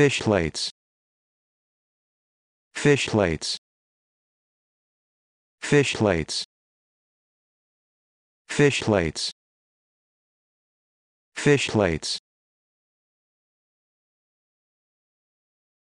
fish plates fish plates fish plates fish plates fish plates